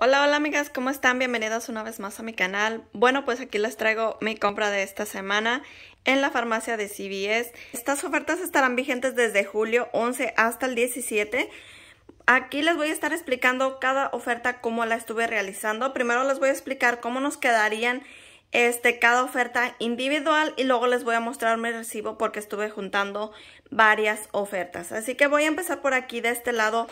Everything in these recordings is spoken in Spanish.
Hola, hola amigas, ¿cómo están? Bienvenidas una vez más a mi canal. Bueno, pues aquí les traigo mi compra de esta semana en la farmacia de CBS Estas ofertas estarán vigentes desde julio 11 hasta el 17. Aquí les voy a estar explicando cada oferta cómo la estuve realizando. Primero les voy a explicar cómo nos quedarían este, cada oferta individual y luego les voy a mostrar mi recibo porque estuve juntando varias ofertas. Así que voy a empezar por aquí de este lado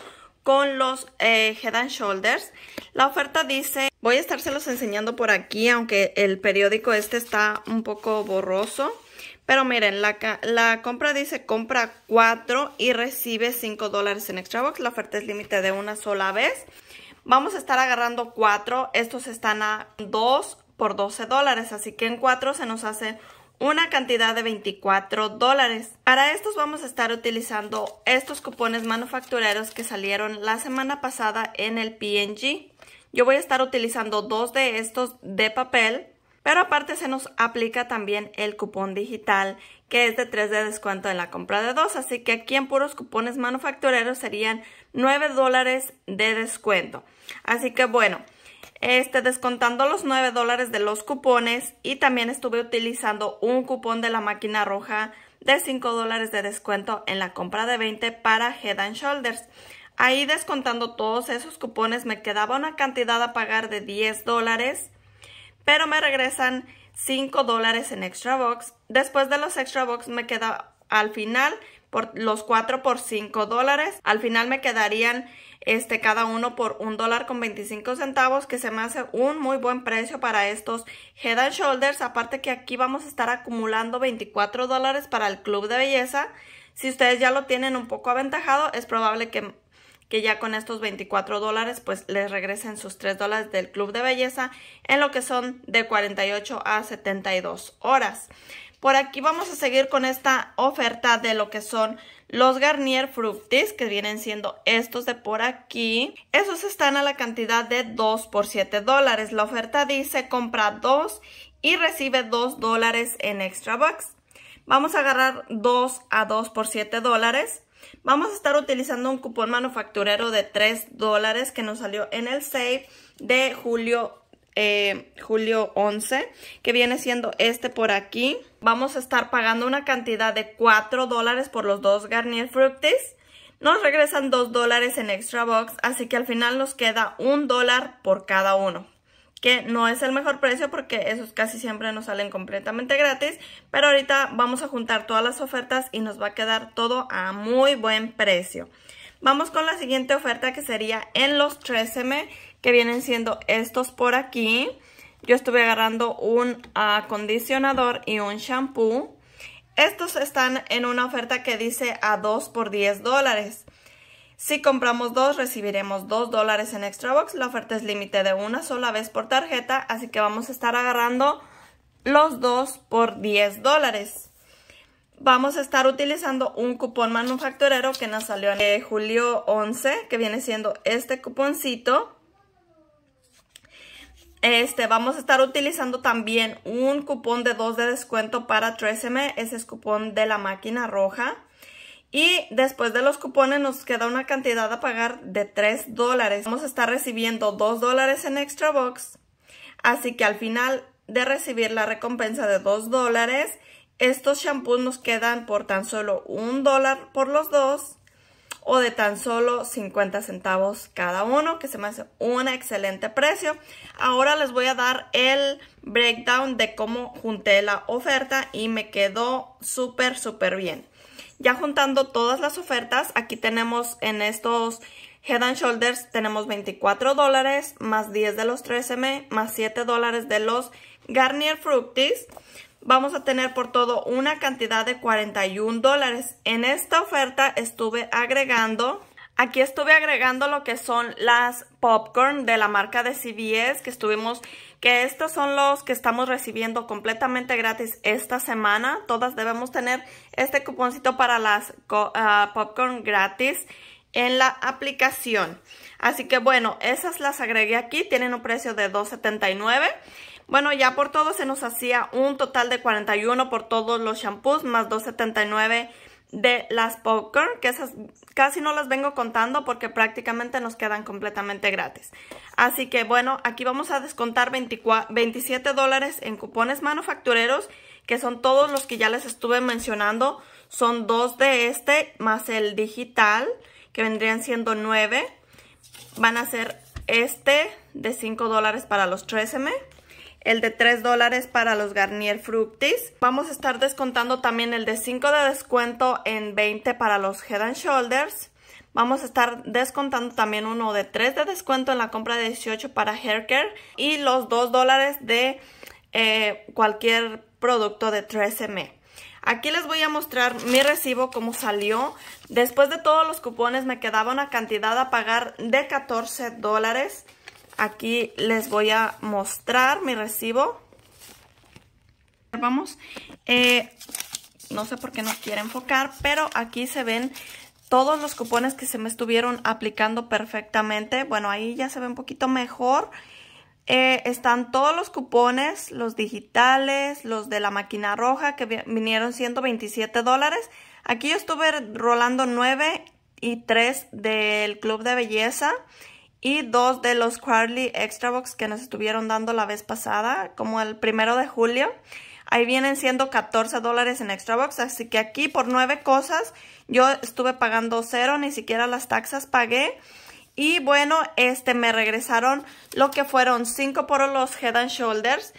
con los eh, Head and Shoulders. La oferta dice, voy a los enseñando por aquí, aunque el periódico este está un poco borroso. Pero miren, la, la compra dice compra 4 y recibe 5 dólares en Extra Box. La oferta es límite de una sola vez. Vamos a estar agarrando 4. Estos están a 2 por 12 dólares. Así que en 4 se nos hace una cantidad de 24 dólares. Para estos vamos a estar utilizando estos cupones manufactureros que salieron la semana pasada en el PNG. Yo voy a estar utilizando dos de estos de papel, pero aparte se nos aplica también el cupón digital que es de 3 de descuento en la compra de dos. Así que aquí en puros cupones manufactureros serían 9 dólares de descuento. Así que bueno, este, descontando los 9 dólares de los cupones y también estuve utilizando un cupón de la máquina roja de 5 dólares de descuento en la compra de 20 para Head and Shoulders. Ahí descontando todos esos cupones me quedaba una cantidad a pagar de 10 dólares, pero me regresan 5 dólares en Extra Box. Después de los Extra Box me queda al final por los 4 por 5 dólares. Al final me quedarían este, cada uno por un dólar con 25 centavos, que se me hace un muy buen precio para estos Head and Shoulders. Aparte que aquí vamos a estar acumulando 24 dólares para el club de belleza. Si ustedes ya lo tienen un poco aventajado, es probable que, que ya con estos 24 dólares, pues les regresen sus 3 dólares del club de belleza en lo que son de 48 a 72 horas. Por aquí vamos a seguir con esta oferta de lo que son los Garnier Fructis, que vienen siendo estos de por aquí, esos están a la cantidad de 2 por 7 dólares. La oferta dice compra 2 y recibe 2 dólares en extra bucks. Vamos a agarrar 2 a 2 por 7 dólares. Vamos a estar utilizando un cupón manufacturero de 3 dólares que nos salió en el save de julio eh, julio 11, que viene siendo este por aquí. Vamos a estar pagando una cantidad de 4 dólares por los dos Garnier Fructis. Nos regresan 2 dólares en Extra Box, así que al final nos queda 1 dólar por cada uno. Que no es el mejor precio porque esos casi siempre nos salen completamente gratis. Pero ahorita vamos a juntar todas las ofertas y nos va a quedar todo a muy buen precio. Vamos con la siguiente oferta que sería en los 13M que vienen siendo estos por aquí. Yo estuve agarrando un acondicionador y un shampoo. Estos están en una oferta que dice a 2 por 10 dólares. Si compramos dos, recibiremos 2 dólares en Extra Box. La oferta es límite de una sola vez por tarjeta, así que vamos a estar agarrando los dos por 10 dólares. Vamos a estar utilizando un cupón manufacturero que nos salió en julio 11, que viene siendo este cuponcito. Este, vamos a estar utilizando también un cupón de 2 de descuento para 3M. Ese es cupón de la máquina roja. Y después de los cupones nos queda una cantidad a pagar de 3 dólares. Vamos a estar recibiendo 2 dólares en Extra Box. Así que al final de recibir la recompensa de 2 dólares, estos shampoos nos quedan por tan solo 1 dólar por los dos o de tan solo 50 centavos cada uno, que se me hace un excelente precio. Ahora les voy a dar el breakdown de cómo junté la oferta y me quedó súper, súper bien. Ya juntando todas las ofertas, aquí tenemos en estos Head and Shoulders tenemos 24 dólares, más 10 de los 3 m más 7 dólares de los Garnier Fructis vamos a tener por todo una cantidad de 41 dólares. En esta oferta estuve agregando, aquí estuve agregando lo que son las popcorn de la marca de CBS que estuvimos, que estos son los que estamos recibiendo completamente gratis esta semana. Todas debemos tener este cuponcito para las ah, popcorn gratis en la aplicación. Así que bueno, esas las agregué aquí, tienen un precio de $2.79. Bueno, ya por todo se nos hacía un total de 41 por todos los shampoos, más 2.79 de las poker, que esas casi no las vengo contando porque prácticamente nos quedan completamente gratis. Así que bueno, aquí vamos a descontar 27 dólares en cupones manufactureros, que son todos los que ya les estuve mencionando. Son dos de este más el digital, que vendrían siendo 9. Van a ser este de 5 dólares para los 13M el de 3 dólares para los Garnier Fructis. Vamos a estar descontando también el de 5 de descuento en 20 para los Head and Shoulders. Vamos a estar descontando también uno de 3 de descuento en la compra de 18 para Haircare y los 2 dólares de eh, cualquier producto de 3M. Aquí les voy a mostrar mi recibo cómo salió. Después de todos los cupones me quedaba una cantidad a pagar de 14 dólares. Aquí les voy a mostrar mi recibo. Vamos. Eh, no sé por qué no quiere enfocar, pero aquí se ven todos los cupones que se me estuvieron aplicando perfectamente. Bueno, ahí ya se ve un poquito mejor. Eh, están todos los cupones, los digitales, los de la máquina roja que vinieron 127 dólares. Aquí yo estuve rolando 9 y 3 del club de belleza y dos de los Quarterly Extra Box que nos estuvieron dando la vez pasada, como el primero de julio. Ahí vienen siendo 14 dólares en Extra Box, así que aquí por nueve cosas yo estuve pagando cero, ni siquiera las taxas pagué. Y bueno, este me regresaron lo que fueron cinco por los Head and Shoulders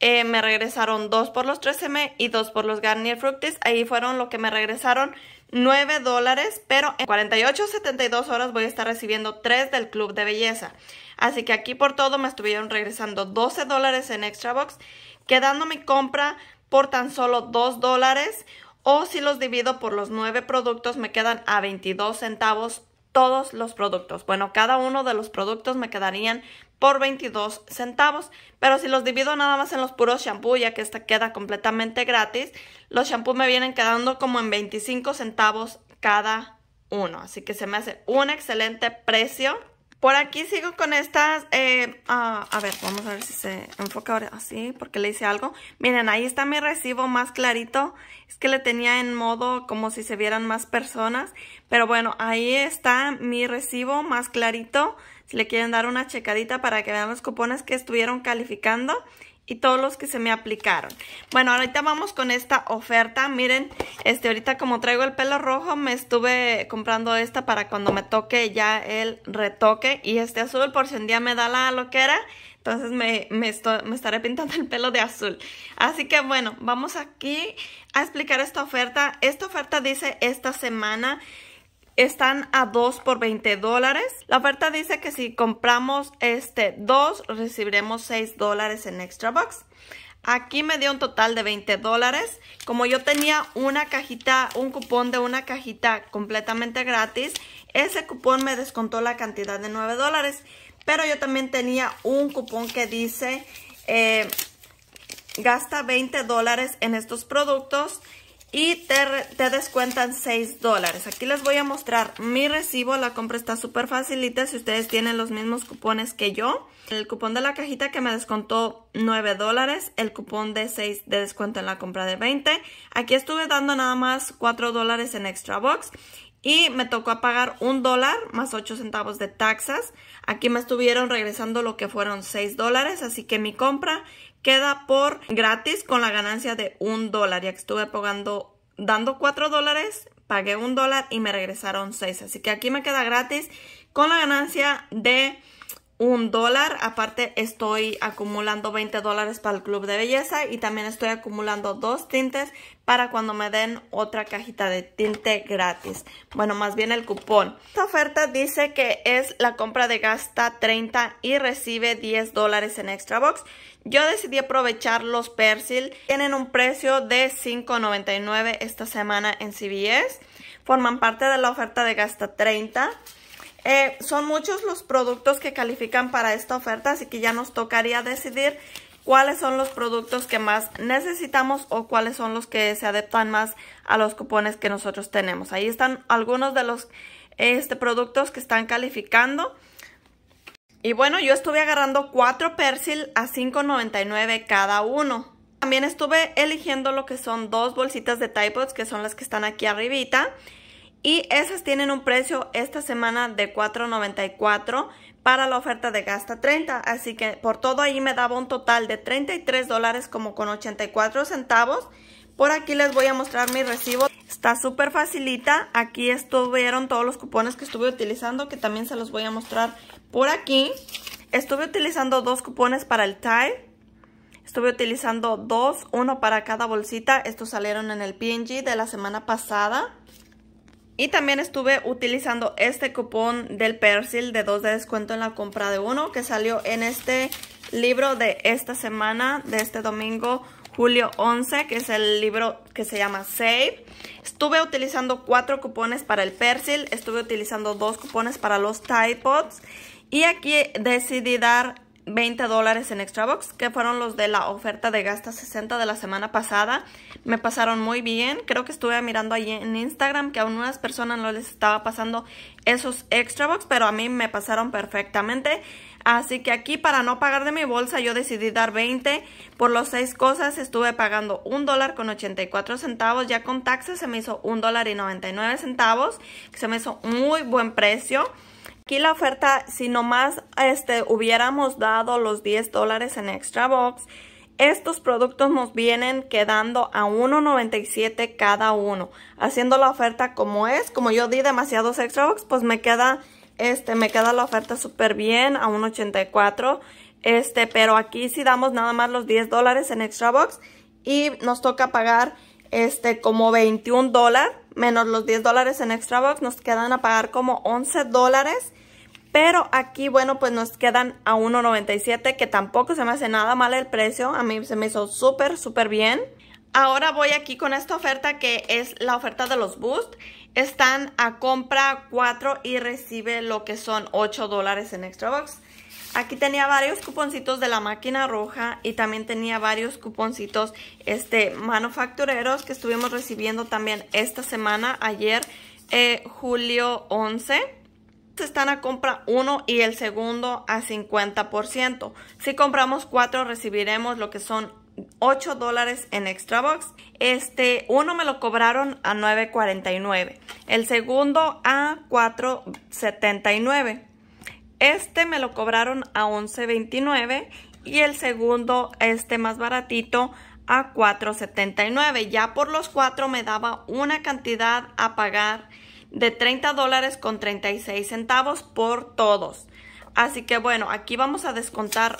eh, me regresaron dos por los 3 m y dos por los Garnier Fructis. Ahí fueron lo que me regresaron 9 dólares, pero en 48 72 horas voy a estar recibiendo 3 del Club de Belleza. Así que aquí por todo me estuvieron regresando 12 dólares en Extra Box, quedando mi compra por tan solo 2 dólares. O si los divido por los 9 productos me quedan a 22 centavos todos los productos. Bueno, cada uno de los productos me quedarían por 22 centavos. Pero si los divido nada más en los puros shampoo, ya que esta queda completamente gratis, los shampoos me vienen quedando como en 25 centavos cada uno. Así que se me hace un excelente precio. Por aquí sigo con estas, eh, ah, a ver, vamos a ver si se enfoca ahora así, porque le hice algo. Miren, ahí está mi recibo más clarito. Es que le tenía en modo como si se vieran más personas. Pero bueno, ahí está mi recibo más clarito si le quieren dar una checadita para que vean los cupones que estuvieron calificando y todos los que se me aplicaron. Bueno, ahorita vamos con esta oferta. Miren, este ahorita como traigo el pelo rojo, me estuve comprando esta para cuando me toque ya el retoque. Y este azul por si un día me da la loquera, entonces me, me estaré pintando el pelo de azul. Así que bueno, vamos aquí a explicar esta oferta. Esta oferta dice esta semana están a 2 por 20 dólares. La oferta dice que si compramos este 2, recibiremos 6 dólares en extra box Aquí me dio un total de 20 dólares. Como yo tenía una cajita, un cupón de una cajita completamente gratis, ese cupón me descontó la cantidad de 9 dólares. Pero yo también tenía un cupón que dice, eh, gasta 20 dólares en estos productos y te, descuentan 6 dólares. Aquí les voy a mostrar mi recibo. La compra está súper facilita si ustedes tienen los mismos cupones que yo. El cupón de la cajita que me descontó 9 dólares. El cupón de 6 de descuento en la compra de 20. Aquí estuve dando nada más 4 dólares en extra box. Y me tocó pagar 1 dólar más 8 centavos de taxas. Aquí me estuvieron regresando lo que fueron 6 dólares. Así que mi compra queda por gratis con la ganancia de un dólar, ya que estuve pagando, dando cuatro dólares, pagué un dólar y me regresaron seis. Así que aquí me queda gratis con la ganancia de un dólar. Aparte estoy acumulando 20 dólares para el club de belleza y también estoy acumulando dos tintes para cuando me den otra cajita de tinte gratis. Bueno, más bien el cupón. Esta oferta dice que es la compra de gasta 30 y recibe 10 dólares en extra box. Yo decidí aprovechar los Persil. Tienen un precio de $5.99 esta semana en CVS. Forman parte de la oferta de gasta 30. Eh, son muchos los productos que califican para esta oferta, así que ya nos tocaría decidir cuáles son los productos que más necesitamos o cuáles son los que se adaptan más a los cupones que nosotros tenemos. Ahí están algunos de los este, productos que están calificando. Y bueno, yo estuve agarrando cuatro persil a $5.99 cada uno. También estuve eligiendo lo que son dos bolsitas de Tide que son las que están aquí arribita. Y esas tienen un precio esta semana de $4.94 para la oferta de gasta 30. Así que por todo ahí me daba un total de $33 como con 84 centavos. Por aquí les voy a mostrar mi recibo. Está súper facilita. Aquí estuvieron todos los cupones que estuve utilizando que también se los voy a mostrar por aquí. Estuve utilizando dos cupones para el tie. Estuve utilizando dos, uno para cada bolsita. Estos salieron en el PNG de la semana pasada. Y también estuve utilizando este cupón del Persil de 2 de descuento en la compra de uno que salió en este libro de esta semana, de este domingo, julio 11, que es el libro que se llama Save. Estuve utilizando cuatro cupones para el Persil, estuve utilizando dos cupones para los Tide Pods y aquí decidí dar 20 dólares en Extra Box, que fueron los de la oferta de gasta 60 de la semana pasada. Me pasaron muy bien. Creo que estuve mirando ahí en Instagram que a unas personas no les estaba pasando esos Extra Box, pero a mí me pasaron perfectamente. Así que aquí para no pagar de mi bolsa yo decidí dar 20 por los seis cosas. Estuve pagando un dólar con 84 centavos. Ya con taxes se me hizo un dólar y 99 centavos. se me hizo muy buen precio. Aquí la oferta, si nomás este, hubiéramos dado los 10 dólares en Extra Box, estos productos nos vienen quedando a 1.97 cada uno. Haciendo la oferta como es, como yo di demasiados Extra Box, pues me queda, este, me queda la oferta súper bien a 1.84. Este, pero aquí si damos nada más los 10 dólares en Extra Box y nos toca pagar este como 21 menos los 10 dólares en Extra Box nos quedan a pagar como 11 dólares pero aquí, bueno, pues nos quedan a 1.97 que tampoco se me hace nada mal el precio. A mí se me hizo súper, súper bien. Ahora voy aquí con esta oferta que es la oferta de los Boost. Están a compra 4 y recibe lo que son 8 dólares en Extra Box. Aquí tenía varios cuponcitos de la máquina roja y también tenía varios cuponcitos este, manufactureros que estuvimos recibiendo también esta semana, ayer, eh, julio 11 están a compra uno y el segundo a 50%. Si compramos 4 recibiremos lo que son 8 dólares en extra box. Este, uno me lo cobraron a 9.49. El segundo a 4.79. Este me lo cobraron a 11.29 y el segundo, este más baratito, a 4.79. Ya por los cuatro me daba una cantidad a pagar de 30 dólares con 36 centavos por todos. Así que bueno, aquí vamos a descontar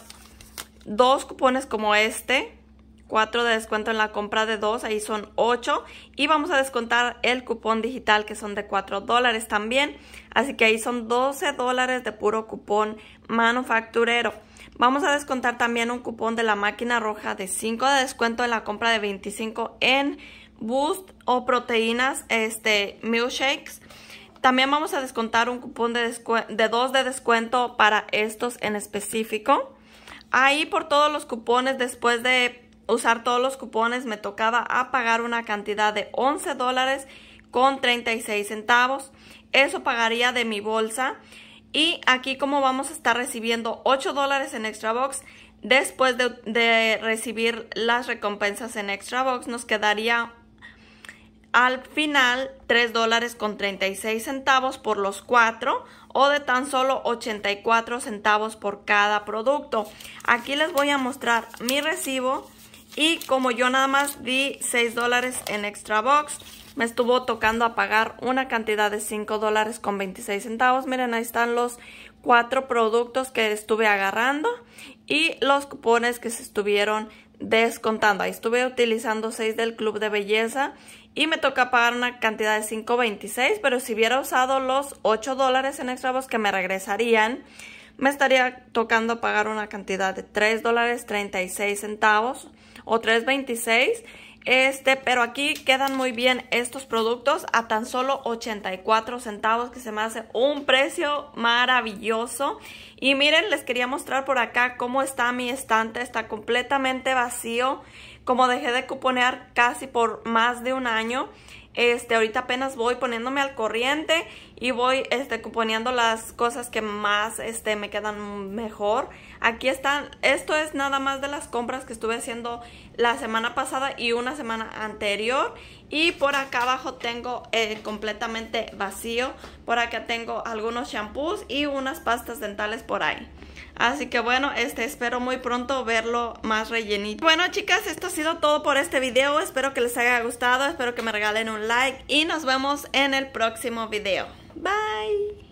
dos cupones como este. 4 de descuento en la compra de dos, ahí son 8. Y vamos a descontar el cupón digital que son de 4 dólares también. Así que ahí son 12 dólares de puro cupón manufacturero. Vamos a descontar también un cupón de la máquina roja de 5 de descuento en la compra de 25 en boost o proteínas, este, milkshakes. También vamos a descontar un cupón de, de dos de descuento para estos en específico. Ahí por todos los cupones, después de usar todos los cupones, me tocaba a pagar una cantidad de 11 dólares con 36 centavos. Eso pagaría de mi bolsa. Y aquí como vamos a estar recibiendo 8 dólares en Extra Box, después de recibir las recompensas en Extra Box nos quedaría al final 3 dólares con 36 centavos por los cuatro o de tan solo 84 centavos por cada producto. Aquí les voy a mostrar mi recibo y como yo nada más di 6 dólares en extra box, me estuvo tocando a pagar una cantidad de 5 dólares con 26 centavos. Miren, ahí están los cuatro productos que estuve agarrando y los cupones que se estuvieron descontando. Ahí estuve utilizando 6 del club de belleza y me toca pagar una cantidad de 5.26, pero si hubiera usado los 8 dólares en extravos que me regresarían, me estaría tocando pagar una cantidad de 3 dólares 36 centavos o 3.26 este, pero aquí quedan muy bien estos productos a tan solo 84 centavos, que se me hace un precio maravilloso. Y miren, les quería mostrar por acá cómo está mi estante. Está completamente vacío. Como dejé de cuponear casi por más de un año, este, ahorita apenas voy poniéndome al corriente y voy este, poniendo las cosas que más este, me quedan mejor. Aquí están, esto es nada más de las compras que estuve haciendo la semana pasada y una semana anterior. Y por acá abajo tengo eh, completamente vacío. Por acá tengo algunos shampoos y unas pastas dentales por ahí. Así que bueno, este espero muy pronto verlo más rellenito. Bueno chicas, esto ha sido todo por este video. Espero que les haya gustado, espero que me regalen un like y nos vemos en el próximo video. Bye.